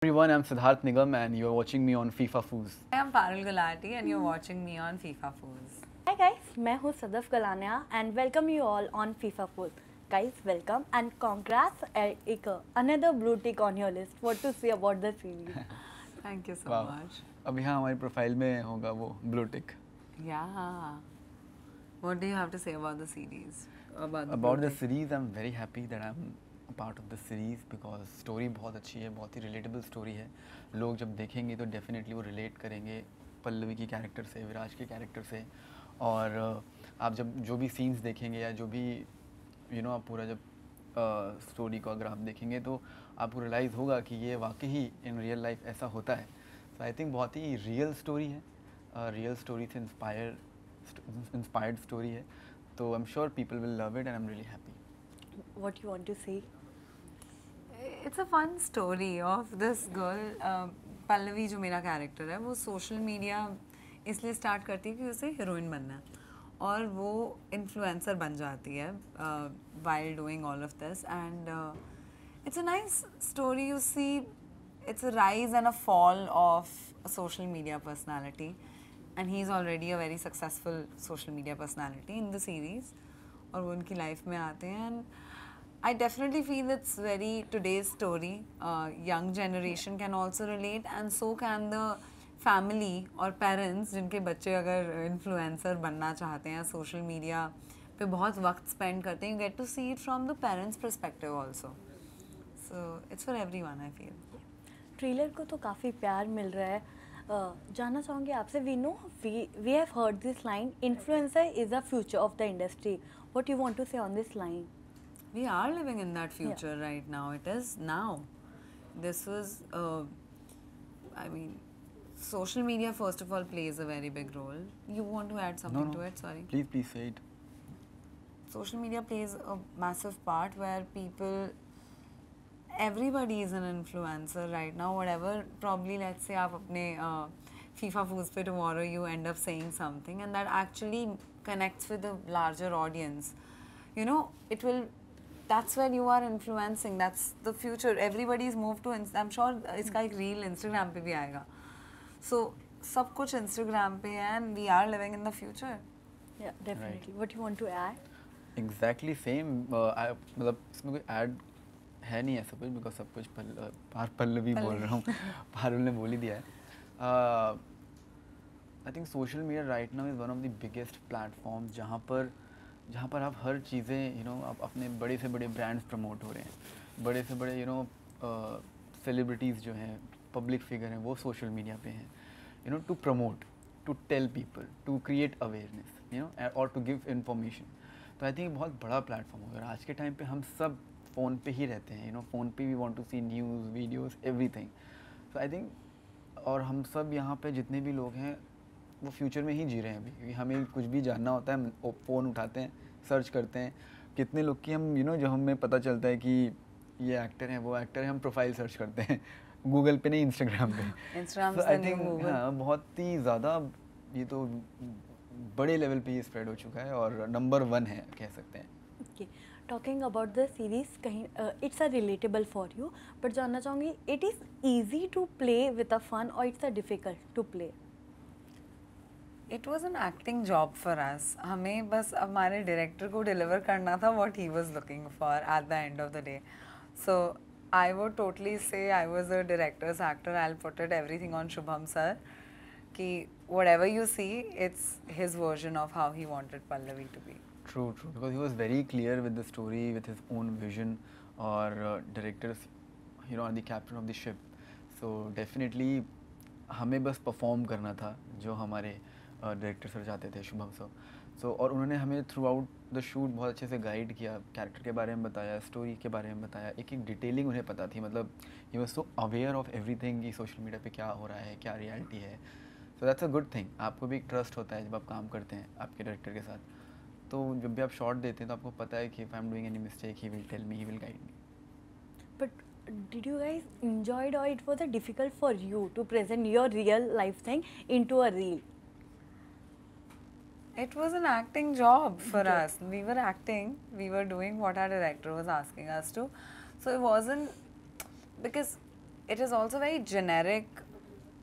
everyone, I'm Siddharth Nigam and you're watching me on FIFA Foos. Hi, I'm Parul Gulati and you're watching me on FIFA Foos. Hi guys, I'm सदफ Galania, and welcome you all on FIFA Foos. Guys, welcome and congrats Eka, another blue tick on your list. What to say about the series? Thank you so wow. much. अब यहाँ profile में होगा वो blue tick. Yeah. What do you have to say about the series? About the, about the series, I'm very happy that I'm part of the series because story बहुत अच्छी है बहुत ही relatable story है लोग जब देखेंगे तो डेफिनेटली वो रिलेट करेंगे पल्लवी की कैरेक्टर से विराज के कैरेक्टर से और आप जब जो भी सीन्स देखेंगे या जो भी यू you नो know, आप पूरा जब स्टोरी को अगर आप देखेंगे तो आपको रियलाइज़ होगा कि ये वाकई ही इन रियल लाइफ ऐसा होता है सो आई थिंक बहुत ही रियल स्टोरी है रियल स्टोरी से इंस्पायर इंस्पायर्ड स्टोरी है तो I am sure people will love it and I am really happy what you want to say it's a fun story of this girl Pallavi जो मेरा character है वो social media इसलिए start करती है कि उसे हीरोइन बनना है और वो इन्फ्लुएंसर बन जाती है while doing all of this and it's a nice story you see it's a rise and a fall of social media personality and he is already a very successful social media personality in the series और वो उनकी life में आते हैं and I definitely feel it's very today's story. young generation can also relate, and so can the family or parents जिनके बच्चे अगर influencer बनना चाहते हैं social media पे बहुत वक्त spend करते हैं you get to see it from the parents' perspective also. So it's for everyone I feel. Trailer को तो काफी प्यार मिल रहा है. Uh, we know we have heard this line influencer is the future of the industry. What do you want to say on this line? We are living in that future yeah. right now. It is now. This was, uh, I mean, social media, first of all, plays a very big role. You want to add something no, no. to it? Sorry. Please, please say it. Social media plays a massive part where people everybody is an influencer right now whatever probably let's say aap apne uh, fifa foods pe tomorrow you end up saying something and that actually connects with a larger audience you know it will that's where you are influencing that's the future everybody's moved to i'm sure इसका एक reel Instagram पे भी आएगा सो so, सब कुछ Instagram पे है and we are living in the future या definitely what you want to add exactly same मतलब इसमें कोई ऐड है नहीं ऐसा कुछ बिकॉज सब कुछ पल पार पल्लवी बोल रहा हूँ पारुल ने बोल ही दिया है I think social media right now is one of the biggest platform जहाँ पर uh, जहाँ पर आप हर चीज़ें यू नो आप अपने बड़े से बड़े ब्रांड्स प्रमोट हो रहे हैं बड़े से बड़े यू नो सेलिब्रिटीज़ जो हैं पब्लिक फिगर हैं वो सोशल मीडिया पे हैं you know to promote to tell people to create awareness you know और टू गिव इन्फॉर्मेशन तो आई थिंक बहुत बड़ा प्लेटफॉर्म होगा आज के टाइम पे हम सब फ़ोन पे ही रहते हैं यू नो फ़ोन पे we want to see news videos everything so I think और हम सब यहाँ पे जितने भी लोग हैं वो फ्यूचर में ही जी रहे हैं अभी क्योंकि हमें कुछ भी जानना होता है हम फ़ोन उठाते हैं सर्च करते हैं कितने लोग की हम यू नो जो हमें पता चलता है कि ये एक्टर हैं वो एक्टर हैं हम प्रोफाइल सर्च करते हैं गूगल पे नहीं इंस्टाग्राम पे इंस्टाग्राम आई थिंक हाँ बहुत ही ज़्यादा ये तो बड़े लेवल पे ये स्प्रेड हो चुका है और नंबर वन है कह सकते हैं टॉकिंग अबाउट द सीरीज कहीं it's a relatable for you but जानना चाहूँगी it is easy to play with a fun और it's a difficult to play it was an acting job for us हमें बस हमारे डायरेक्टर को deliver करना था what he was looking for at the end of the day so I वो totally से I was a director's actor I put every thing on Shubham sir कि whatever you see it's his version of how he wanted Pallavi to be true true because he was very clear with the story with his own vision और directors you know are the captain of the ship so definitely हमें बस perform करना था जो हमारे director sir चाहते थे Shubham sir so और उन्होंने हमें थ्रू आउट द शूट बहुत अच्छे से गाइड किया कैरेक्टर के बारे में बताया स्टोरी के बारे में बताया एक एक डिटेलिंग उन्हें पता थी मतलब he was so aware of every thing social media पर क्या हो रहा है क्या रियलिटी है so that's a good thing आपको भी एक ट्रस्ट होता है जब आप काम करते हैं आपके डायरेक्टर के साथ तो जब भी आप शॉट देते हैं तो आपको पता है कि I am doing any mistake he will tell me he will guide me but did you guys enjoyed or it was a difficult for you to present your real life thing into a reel It was an acting job for us. We were acting, we were doing what our director was asking us to. So it wasn't because it is also a very generic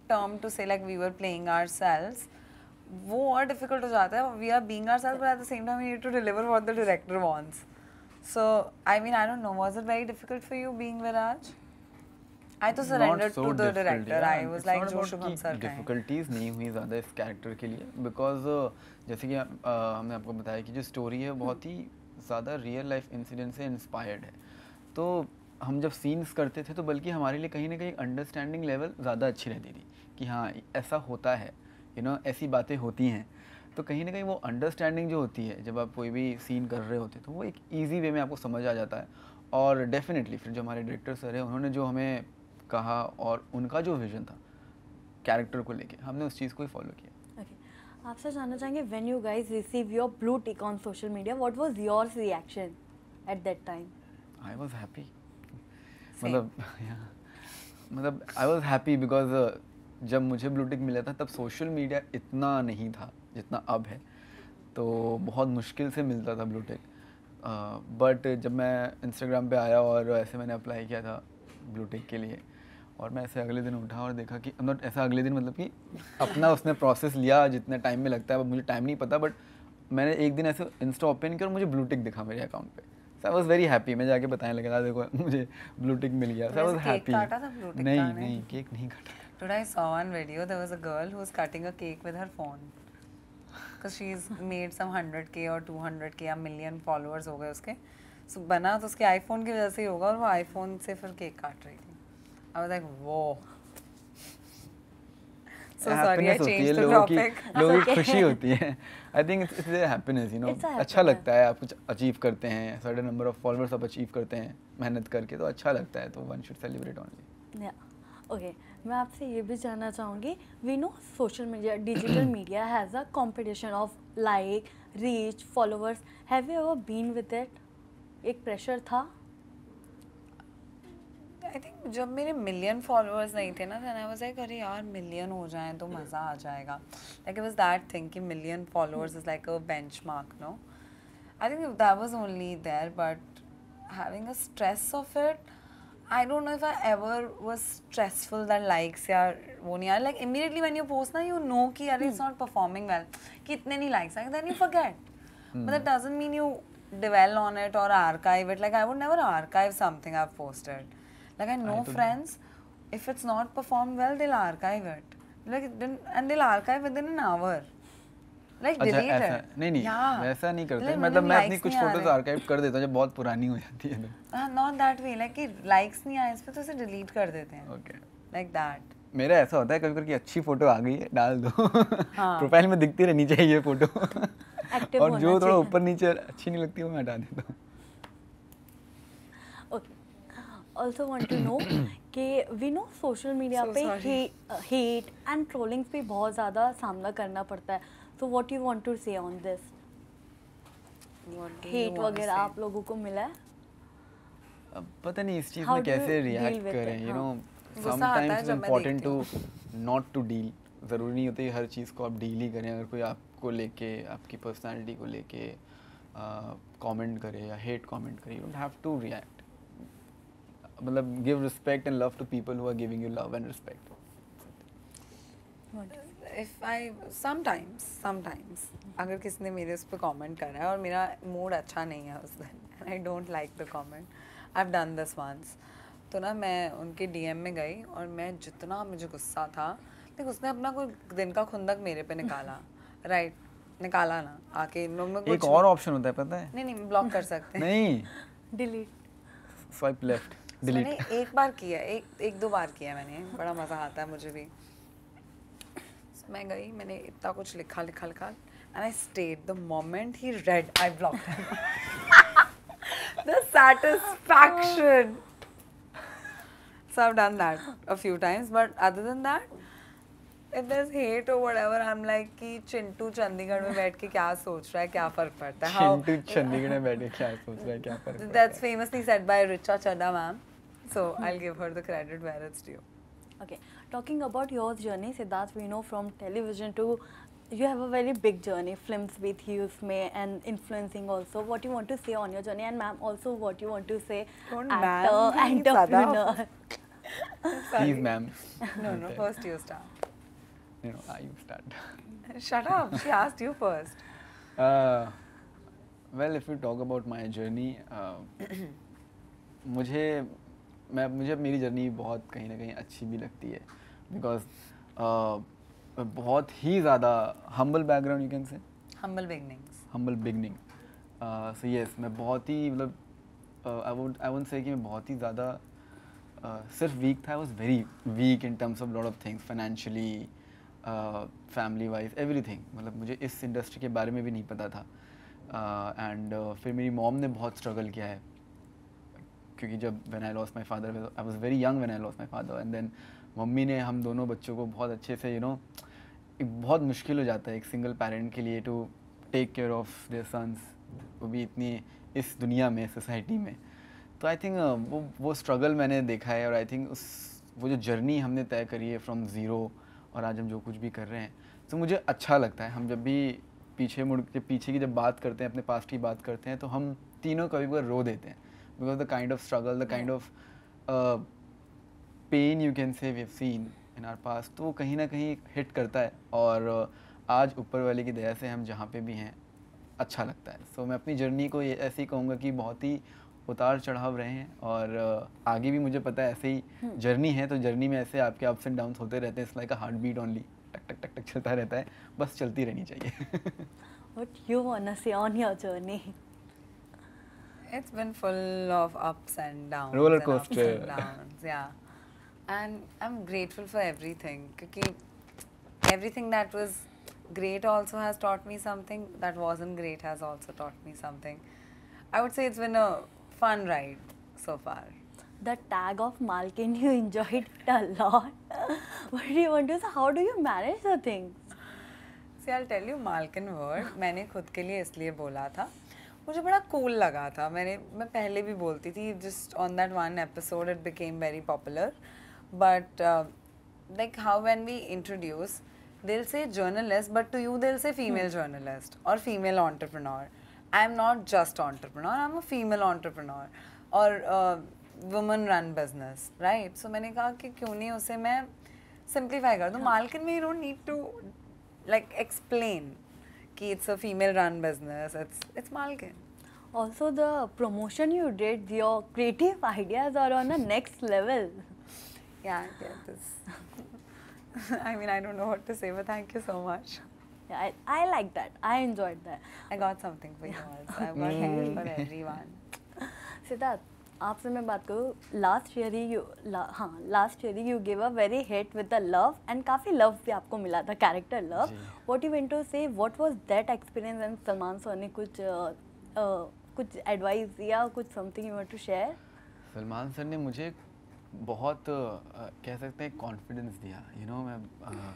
term to say like we were playing ourselves. Wo difficult to jata. We are being ourselves but at the same time we need to deliver what the director wants. So I mean I don't know, was it very difficult for you being Viraj? I तो surrender to the director I was like जो Shubham sir difficulties नहीं हुई ज़्यादा इस character के लिए because uh, जैसे कि uh, हमने आपको बताया कि जो स्टोरी है बहुत ही ज़्यादा रियल लाइफ इंसिडेंट से इंस्पायर्ड है तो हम जब सीन्स करते थे तो बल्कि हमारे लिए कहीं ना कहीं अंडरस्टैंडिंग लेवल ज़्यादा अच्छी रहती थी कि हाँ ऐसा होता है यू नो ऐसी बातें होती हैं तो कहीं ना कहीं वो अंडरस्टैंडिंग जो होती है जब आप कोई भी सीन कर रहे होते तो वो एक ईजी वे में आपको समझ आ जाता है और डेफिनेटली फिर जो हमारे डायरेक्टर सर हैं उन्होंने जो हमें कहा और उनका जो विजन था कैरेक्टर को लेके हमने उस चीज़ को ही फॉलो किया आपसे जानना चाहेंगे when you guys receive your blue tick on social media what was your reaction at that time I was happy मतलब मतलब आई वाज हैप्पी बिकॉज जब मुझे ब्लू टिक मिला था तब सोशल मीडिया इतना नहीं था जितना अब है तो बहुत मुश्किल से मिलता था ब्लू टिक बट uh, जब मैं इंस्टाग्राम पे आया और ऐसे मैंने अप्लाई किया था ब्लूटेक के लिए और मैं ऐसे अगले दिन उठा और देखा कि नॉट ऐसा अगले दिन मतलब कि अपना उसने प्रोसेस लिया जितने टाइम में लगता है मुझे टाइम नहीं पता बट मैंने एक दिन ऐसे इंस्टा ओपन किया और मुझे ब्लूटेक दिखा मेरे अकाउंट पर so I was very happy मैं जाके बताने लगा देखो मुझे ब्लूटेक मिल गया सो आई वॉज हैप्पी नहीं नहीं केक नहीं काटा Today I saw one video. There was a girl who was cutting a cake with her phone. Cause she's made some 100k or 200k, a million followers हो गए उसके. सो बना तो उसके आईफोन की वजह से ही होगा और वो आईफोन से फिर केक काट रही थी अब लाइक वो अच्छा लगता है आप कुछ अचीव करते हैं सर्टेन नंबर ऑफ फॉलोअर्स आप अचीव करते हैं मेहनत करके तो अच्छा लगता है तो one should celebrate only okay मैं आपसे ये भी जानना चाहूँगी we know social media digital media has a of like reach followers have you ever been with it एक प्रेशर था आई थिंक जब मेरे मिलियन फॉलोअर्स नहीं थे ना देन आई वाज लाइक अरे यार मिलियन हो जाए तो मज़ा आ जाएगा like it was that thing कि million followers is like a benchmark no I think that was only there but having a stress of it I don't know if I ever was stressful that likes यार वो नहीं यार like immediately when you post ना you know कि यार it's not performing well कितने नहीं likes आएंगे then you forget but that doesn't mean you dwell on it or archive it. Like I would never archive something I've posted. Like I know I friends, if it's not performed well, they'll archive it. Like and they'll archive within an hour. Like अच्छा, delete ऐसा, it. नहीं नहीं yeah. वैसा नहीं करते like, मतलब मैं अपनी कुछ फोटोज आर्काइव कर देता हूँ जब बहुत पुरानी हो जाती है तो नॉट दैट वे लाइक कि लाइक्स नहीं आए इस पे तो उसे डिलीट कर देते हैं मेरा ऐसा होता है कभी कभी अच्छी फोटो आ गई है डाल दो हाँ. प्रोफाइल में दिखती रहनी चाहिए फोटो एक्टिव और जो थोड़ा ऊपर नीचे अच्छी नहीं लगती वो मैं हटा देता हूँ ऑल्सो वॉन्ट टू नो कि वी नो सोशल मीडिया पे हेट एंड ट्रोलिंग्स भी बहुत ज़्यादा सामना करना पड़ता है so what you want to say on this hate वगैरह आप लोगों को मिला है पता नहीं इस चीज़ में कैसे रिएक्ट करें you know sometimes important to not to deal ज़रूरी नहीं होती हर चीज़ को आप डील ही करें अगर कोई आप को लेके आपकी पर्सनालिटी को लेके कमेंट करे या हेट कमेंट करे you don't have to react मतलब give respect and love to people who are giving you love and respect if I sometimes sometimes अगर किसी ने मेरे उस पर कॉमेंट करा है और मेरा मूड अच्छा नहीं है उस दिन and I don't like the comment I have done this once तो ना मैं उनके डीएम में गई और मैं जितना मुझे गुस्सा था लेकिन उसने अपना कोई दिन का खुंदक मेरे पे निकाला राइट निकाला ना आके इन लोग में कुछ एक और ऑप्शन होता है पता है नहीं नहीं ब्लॉक कर सकते हैं नहीं डिलीट स्वाइप लेफ्ट डिलीट मैंने एक बार किया एक एक दो बार किया मैंने बड़ा मज़ा आता है मुझे भी मैं गई मैंने इतना कुछ लिखा लिखा लिखा and I stayed the moment he read I block the satisfaction so I have done that a few times but other than that if Chintu Chandigarh में बैठ के क्या सोच रहा है क्या फर्क पड़ता है चिंटू चंडीगढ़ में बैठ के क्या सोच रहा है क्या फर्क पड़ता है that's famously said by Richa Chadha ma'am so I will give her the credit where it's due okay talking about your journey Siddharth we know from television to you have a very big journey film with he उसमें and influencing also what you want to say on your journey and ma'am also what you want to say entrepreneur please ma'am no no first you start You know, ah, you start. Shut up. She asked you first. Uh, well, if you talk about my journey, uh, मुझे मैं मुझे मेरी journey बहुत कहीं ना कहीं अच्छी भी लगती है बिकॉज uh, बहुत ही ज़्यादा humble background you can say humble beginnings humble beginning so yes मैं बहुत ही मतलब आई वुड से कि मैं बहुत ही ज़्यादा uh, सिर्फ वीक था I was very weak in terms of lot of things financially family wise everything मतलब मुझे इस इंडस्ट्री के बारे में भी नहीं पता था एंड uh, uh, फिर मेरी मॉम ने बहुत स्ट्रगल किया है क्योंकि जब when I loss my father I was very young when I loss my father and then mummy ने हम दोनों बच्चों को बहुत अच्छे से यू you नो know, बहुत मुश्किल हो जाता है एक सिंगल पेरेंट के लिए to take care of their sons वो भी इतनी इस दुनिया में सोसाइटी में तो आई थिंक uh, वो वो स्ट्रगल मैंने देखा है और आई थिंक उस वो जो जर्नी हमने तय करी है फ्रॉम ज़ीरो और आज हम जो कुछ भी कर रहे हैं तो मुझे अच्छा लगता है हम जब भी पीछे मुड़ के पीछे की जब बात करते हैं अपने पास्ट की बात करते हैं तो हम तीनों कभी कभी रो देते हैं because the kind of struggle the kind of pain you can say we seen in our past तो वो कहीं ना कहीं हिट करता है और uh, आज ऊपर वाले की दया से हम जहाँ पे भी हैं अच्छा लगता है सो so, मैं अपनी जर्नी को ऐसे ही कहूँगा कि बहुत ही उतार चढ़ाव रहे हैं और आगे भी मुझे पता है ऐसे ही जर्नी है तो जर्नी में ऐसे आपके अप्स एंड डाउन होते रहते हैं it's like a heartbeat only टक टक टक टक चलता रहता है बस चलती रहनी चाहिए What you wanna say on your journey? It's been full of ups and downs. Roller coaster. And ups and downs, yeah. And I'm grateful for everything. Because everything that was great also has taught me something. That wasn't great has also taught me something. I would say it's been a fun ride so far. The tag of Malkin, you enjoyed it a lot. what do you want to say? How do you manage the things? See, I'll tell you Malkin word. मैंने खुद के लिए इसलिए बोला था मुझे बड़ा cool cool लगा था मैंने मैं पहले भी बोलती थी just on that one episode it became very popular but like how when we introduce दिल से जर्नलिस्ट बट टू यू दिल से फीमेल जर्नलिस्ट hmm. और female entrepreneur I'm not just entrepreneur, I'm a female entrepreneur or a woman run business, right? So I said, "Why not?" नहीं simplify it. दूँ मालकिन you don't need to like explain that it's a female run business, it's it's also the promotion you did your creative ideas are on the next level yeah this i mean i don't know what to say but thank you so much Yeah, I, I like that. I enjoyed that. I got something for you also. I got things for everyone. Siddharth, आपसे मैं बात करूँ last year ही you हाँ last year ही you give a very hit with the love and काफ़ी love भी आपको मिला था character love what you went to say what was that experience and Salman sir ने कुछ कुछ एडवाइस या कुछ something you want to share Salman sir ने मुझे बहुत uh, कह सकते हैं कॉन्फिडेंस दिया यू नो मैं uh,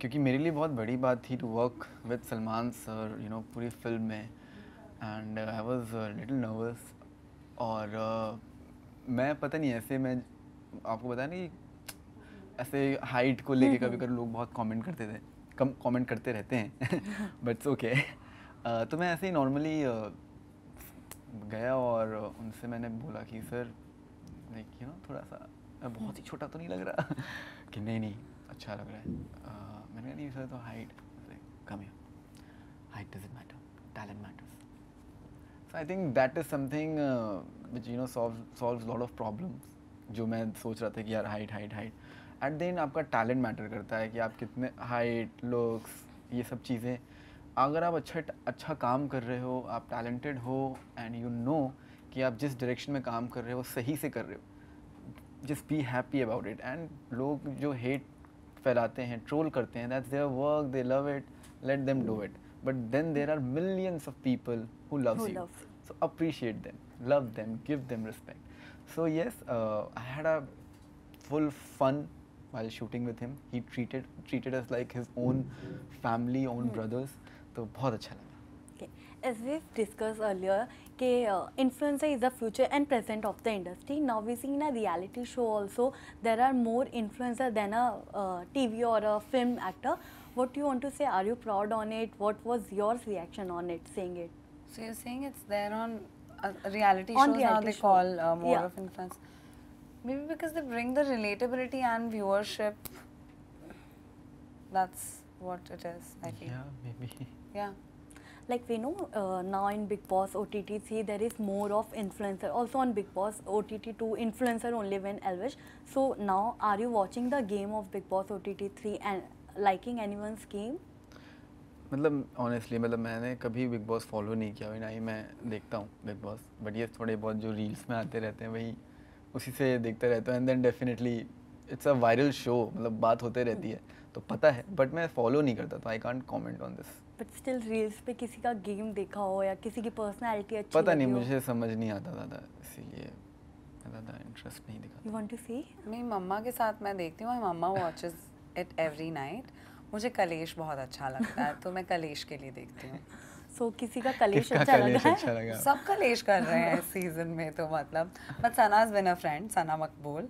क्योंकि मेरे लिए बहुत बड़ी बात थी to work with Salman sir you know पूरी फिल्म में and I was little nervous और uh, मैं पता नहीं ऐसे मैं आपको बताया नहीं ऐसे हाइट को लेके हम्म, हम्म। कभी कभी लोग बहुत कमेंट करते थे कम कमेंट करते रहते हैं बट्स ओके okay. uh, तो मैं ऐसे ही नॉर्मली uh, गया और उनसे मैंने बोला कि सर लाइक यू नो थोड़ा सा बहुत ही छोटा तो नहीं लग रहा कि नहीं नहीं अच्छा लग रहा है uh, मैंने कहा सर तो हाइट मतलब कम है height doesn't matter talent matters so I think that is something which you know solve solve lot of problems जो मैं सोच रहा था कि यार height height height at the end आपका टैलेंट मैटर करता है कि आप कितने हाइट लुक्स ये सब चीज़ें अगर आप अच्छा अच्छा काम कर रहे हो आप टैलेंटेड हो एंड यू नो कि आप जिस डायरेक्शन में काम कर रहे हो सही से कर रहे हो just be happy about it and लोग जो हेट फैलाते हैं ट्रोल करते हैं that's their work they love it let them do it but then there are millions of people who love you so appreciate them love them give them respect so yes I had a full fun while shooting with him he treated treated as like his own family own brothers तो बहुत अच्छा लगा As we've discussed earlier, okay, uh, influencer is the future and present of the industry. Now we see in a reality show also, there are more influencers than a uh, TV or a film actor. What do you want to say? Are you proud on it? What was your reaction on it, saying it? So you're saying it's there on uh, reality on shows reality they call uh, more of influence. Maybe because they bring the relatability and viewership. That's what it is, I think. Yeah, maybe. Yeah. like we know uh, now in Big Boss OTT see there is more of influencer also on Big Boss OTT 2 influencer only when Elvish so now are you watching the game of Big Boss OTT 3 and liking anyone's game मतलब honestly मतलब मैंने कभी big boss follow नहीं किया ना ही मैं देखता हूँ बिग बॉस बट ये थोड़े बहुत जो रील्स में आते रहते हैं वही उसी से देखता रहता हूँ and then definitely it's a viral show मतलब बात होते रहती है तो पता है बट मैं फॉलो नहीं करता तो I can't comment on this but still reels पे किसी का गेम देखा हो या किसी की पर्सनालिटी अच्छी पता नहीं मुझे समझ नहीं आता दादा इसीलिए ज़्यादा इंटरेस्ट नहीं दिखा यू वांट टू सी मेरी मम्मा के साथ मैं देखती हूं mumma watches it every night मुझे कलेश बहुत अच्छा लगता है तो मैं कलेश के लिए देखती हूं सो so, किसी का कलेश अच्छा, अच्छा लगा है सब कलेश कर रहे हैं इस सीजन में तो मतलब but Sana is been a friend Sana Maqbool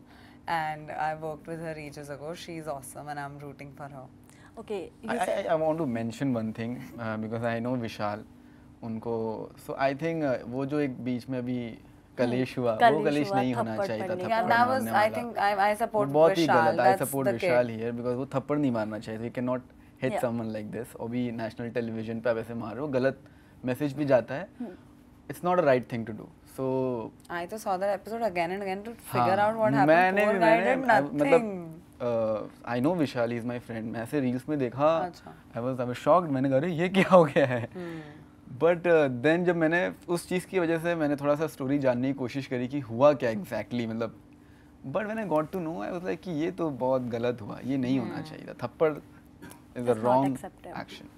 and I work with her ages ago she is awesome and I am rooting for her Okay. I, I, I, want to mention one thing uh, because I know Vishal. उनको सो I think वो जो एक बीच में अभी कलेश हम्म, हुआ कलेश वो कलेश नहीं होना चाहिए था थप्पड़ मारने I think I I support बहुत ही गलत I support Vishal here because वो थप्पड़ नहीं मारना चाहिए we can not hit someone like this और भी नेशनल टेलीविजन पे वैसे मार रहे गलत मैसेज भी जाता है it's not a right thing to do so I तो saw that episode again and again to figure out what happened मैंने मैंने मतलब I know Vishal is my friend मैं ऐसे रील्स में देखा आई वॉज आई शॉक्ड मैंने कहा ये क्या हो गया है बट हम्म। देन uh, जब मैंने उस चीज़ की वजह से मैंने थोड़ा सा स्टोरी जानने की कोशिश करी कि हुआ क्या एग्जैक्टली मतलब बट मैंने got to know I was like कि ये तो बहुत गलत हुआ ये नहीं होना हम्म। चाहिए था थप्पड़ इज अ रॉन्ग एक्शन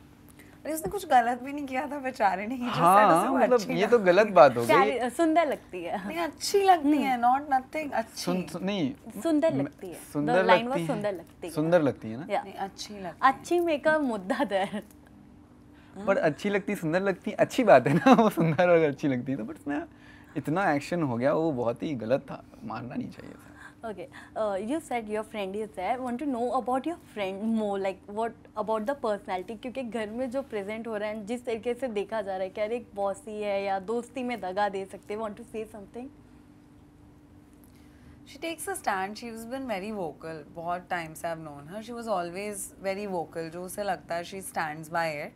इसने उसने कुछ गलत भी नहीं किया था बेचारे ने हाँ तो मतलब ये तो गलत बात हो गई सुंदर लगती है नहीं अच्छी लगती है नॉट हम्म। नथिंग अच्छी सुन, सु, नहीं सुंदर लगती है सुंदर लगती है सुंदर लगती है सुंदर लगती है ना अच्छी लगती अच्छी मेकअप मुद्दा दर पर अच्छी लगती सुंदर लगती अच्छी बात है ना वो सुंदर और अच्छी लगती है तो बट इतना एक्शन हो गया वो बहुत ही गलत था मानना नहीं चाहिए था Okay, uh, you said your friend is there. I want to know about your friend more, like what about the personality? क्योंकि घर में जो present हो रहा है जिस तरीके से देखा जा रहा है कि अरे एक बॉस ही है या दोस्ती में दगा दे सकते हैं want to say something? She takes a stand. She's been very vocal. बहुत time से I've known her. She was always very vocal. जो उसे लगता है she stands by it.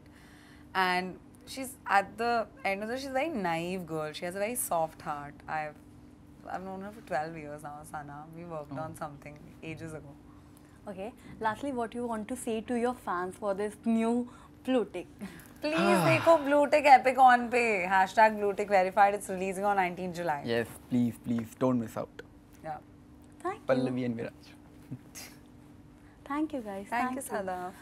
And she's at the end of the she's a very naive girl. She has a very soft heart. I've I've known her for 12 years now, Sana. We worked oh. on something ages ago. Okay. Lastly, what you want to say to your fans for this new Blue Tick? Please देखो Blue Tick Epic on pay. hashtag Blue Tick verified. It's releasing on 19 July. Yes, please, please don't miss out. Yeah. Thank Pallavi you. and Viraj. Thank you guys. Thank, Thank you, Sada.